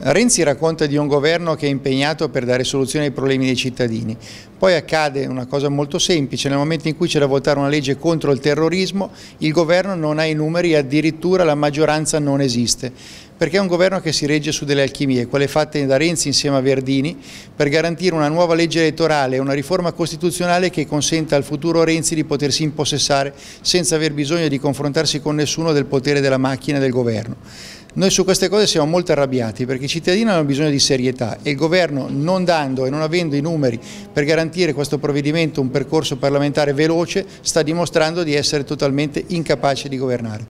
Renzi racconta di un governo che è impegnato per dare soluzione ai problemi dei cittadini. Poi accade una cosa molto semplice, nel momento in cui c'è da votare una legge contro il terrorismo, il governo non ha i numeri e addirittura la maggioranza non esiste perché è un governo che si regge su delle alchimie, quelle fatte da Renzi insieme a Verdini, per garantire una nuova legge elettorale, una riforma costituzionale che consenta al futuro Renzi di potersi impossessare senza aver bisogno di confrontarsi con nessuno del potere della macchina e del governo. Noi su queste cose siamo molto arrabbiati perché i cittadini hanno bisogno di serietà e il governo non dando e non avendo i numeri per garantire questo provvedimento un percorso parlamentare veloce sta dimostrando di essere totalmente incapace di governare.